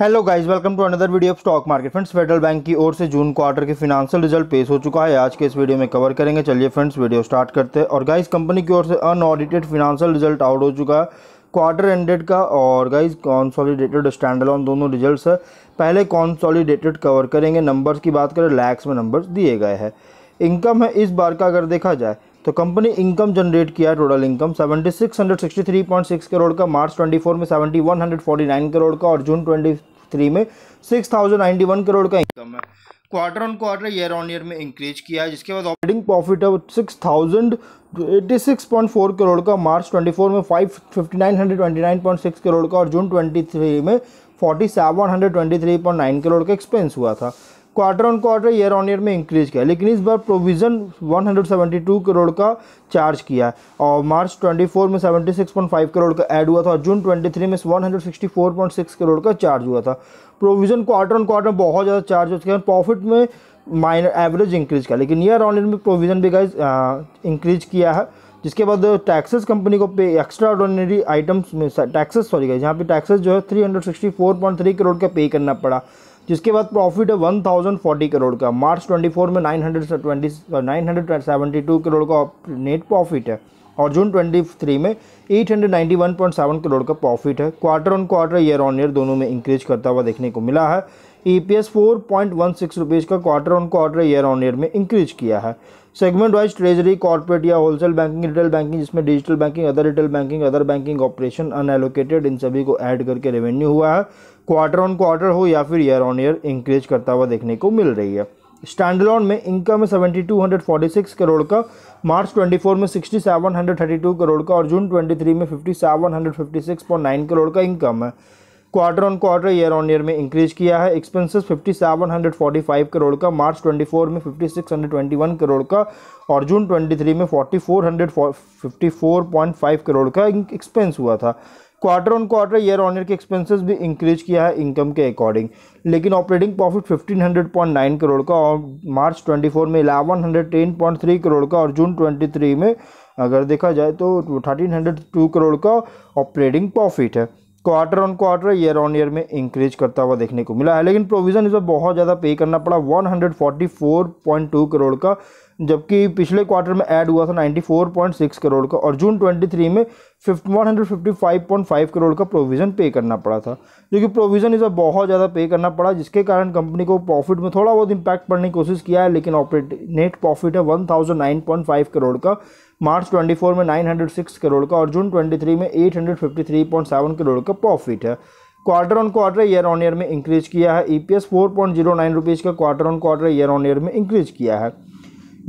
hello guys welcome to another video of stock market friends Federal Bank की ओर से June quarter के financial result पेश हो चुका है आज के इस वीडियो में कवर करेंगे चलिए फ्रेंड्स वीडियो स्टार्ट करते हैं और गाइस कंपनी की ओर से अनऑडिटेड फिनांशियल रिजल्ट आउट हो चुका है क्वार्टर एंडेड का और गाइज कॉन्सॉलीडेटेड स्टैंड ऑन दोनों रिजल्ट है पहले कॉन्सॉलीडेटेड कवर करेंगे नंबर्स की बात करें लैक्स में नंबर्स दिए गए हैं इनकम है इस बार का अगर देखा जाए तो कंपनी इनकम जनरेट किया टोटल इनकम 7663.6 करोड़ का मार्च 24 में 7149 करोड़ का और जून 23 में 6091 करोड़ का इनकम है quarter on quarter year on year में इंक्रीज किया है जिसके बाद ऑपरेटिंग प्रॉफिट अब six thousand eighty six point four crore का मार्च ट्वेंटी फोर में five fifty nine hundred twenty nine point six crore का और जून ट्वेंटी थ्री में forty seven hundred twenty three point nine crore का एक्सपेंस हुआ था quarter on quarter year on year में increase किया लेकिन इस बार प्रोविज़न 172 करोड़ का चार्ज किया है और मार्च 24 में 76.5 करोड़ का ऐड हुआ था और जून 23 में 164.6 करोड़ का चार्ज हुआ था प्रोविज़न क्वार्टर ऑन क्वार्टर बहुत ज़्यादा चार्ज उसके कारण प्रॉफिट में माइनर एवरेज इंक्रीज किया लेकिन ईयर ऑन ईयर में प्रोविज़न भी गाइज इंक्रीज किया है जिसके बाद टैक्सेस कंपनी को पे एक्स्ट्रा ऑर्डनरी आइटम्स में टैक्सेस सॉरी गाइज यहाँ पे टैक्सेस जो है 364.3 करोड़ का पे करना पड़ा जिसके बाद प्रॉफिट है वन थाउजेंड फोर्टी करोड़ का मार्च ट्वेंटी फोर में nine hundred twenty nine hundred seventy two crore का नेट प्रॉफिट है और जून ट्वेंटी थ्री में eight hundred ninety one point seven crore का प्रॉफिट है quarter on quarter year on year दोनों में इंक्रीज करता हुआ देखने को मिला है E P S four point one six rupees का quarter on quarter year on year में इंक्रीज किया है सेगमेंट वाइज ट्रेजरी कॉर्पोरेट या होलसेल बैंकिंग रिटेल बैंकिंग जिसमें digital banking other retail banking other banking operation unallocated इन सभी को add करके रेवेन्यू हुआ है क्वार्टर ऑन क्वार्टर हो या फिर ईयर ऑन ईयर इंक्रीज करता हुआ देखने को मिल रही है स्टैंडलॉन में इनकम है seventy two hundred forty six crore का मार्च ट्वेंटी फोर में sixty seven hundred thirty two crore का और जून ट्वेंटी थ्री में fifty seven hundred fifty six point nine crore का इनकम है quarter on quarter year on year में increase किया है एक्सपेंसेस 5745 करोड़ का मार्च 24 में 5621 करोड़ का और जून 23 में 4454.5 करोड़ का एक्सपेंस हुआ था quarter on quarter year on year के एक्सपेंसेस भी इंक्रीज किया है इनकम के अकॉर्डिंग लेकिन ऑपरेटिंग प्रॉफिट 1500.9 करोड़ का और मार्च 24 में 1110.3 करोड़ का और जून 23 में अगर देखा जाए तो 1302 करोड़ का ऑपरेटिंग प्रॉफिट है quarter on quarter year on year में इंक्रीज करता हुआ देखने को मिला है लेकिन प्रोविज़न इस बहुत ज़्यादा पे करना पड़ा 144.2 करोड़ का जबकि पिछले क्वार्टर में ऐड हुआ था 94.6 करोड़ का और जून 23 में वन करोड़ का प्रोविज़न पे करना पड़ा था जो कि प्रोविज़न इसे बहुत ज़्यादा पे करना पड़ा जिसके कारण कंपनी को प्रॉफिट में थोड़ा बहुत इंपैक्ट पड़ने की कोशिश किया है लेकिन ऑपरेट नेट प्रॉफिट है 1009.5 करोड़ का मार्च 24 में 906 करोड़ का और जून 23 में 853.7 करोड़ का प्रॉफिट है quarter on quarter year on year में इंक्रीज किया है E P S four point zero nine rupees का quarter on quarter year on year में इंक्रीज किया है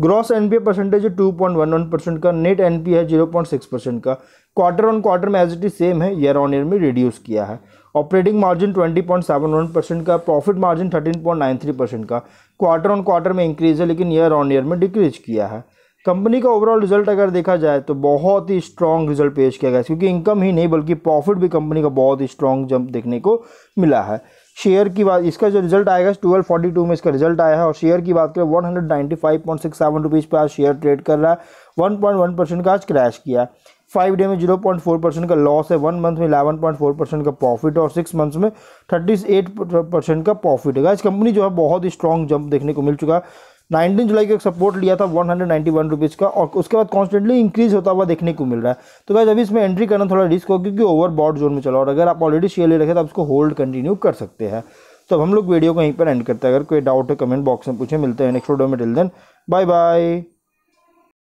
ग्रॉस एनपीए परसेंटेज है two point one one percent का नेट एनपीए है जीरो पॉइंट सिक्स परसेंट का क्वार्टर ऑन क्वार्टर में as it is same है ईयर ऑन ईयर में रिड्यूस किया है operating margin twenty point seven one percent का profit margin thirteen point nine three percent का quarter on quarter में increase है लेकिन ईयर ऑन ईयर में डिक्रीज किया है कंपनी का ओवरऑल रिजल्ट अगर देखा जाए तो बहुत ही स्ट्रॉन्ग रिजल्ट पेश किया गया है क्योंकि इनकम ही नहीं बल्कि प्रॉफिट भी कंपनी का बहुत ही स्ट्रॉन्ग जंप देखने को मिला है शेयर की बात इसका जो रिजल्ट आएगा ट्वेल्व फोर्टी टू में इसका रिजल्ट आया है और शेयर की बात करें one hundred ninety five point six seven rupees पर आज शेयर ट्रेड कर रहा है वन पॉइंट वन परसेंट का आज क्रैश किया फाइव डे में जीरो पॉइंट फोर परसेंट का लॉस है वन मंथ में इलेवन पॉइंट फोर परसेंट का प्रॉफिट और सिक्स मंथ्स में थर्टी एट परसेंट का प्रॉफिट है इस कंपनी जो है बहुत ही स्ट्रॉन्ग जंप देखने को मिल चुका है 19 जुलाई को एक सपोर्ट लिया था वन हंड्रेड का और उसके बाद कॉन्स्टेंटली इंक्रीज होता हुआ देखने को मिल रहा है तो गाइज अभी इसमें एंट्री करना थोड़ा रिस्क हो क्योंकि ओवरबॉड जोन में चला और अगर आप ऑलरेडी शेयर ले रखे तो आप उसको होल्ड कंटिन्यू कर सकते हैं तो हम लोग वीडियो को यहीं पर एंड करते हैं अगर कोई डाउट है कमेंट बॉक्स में पूछे मिलते हैं नेक्स्ट वीडियो में टिल देन बाय बाय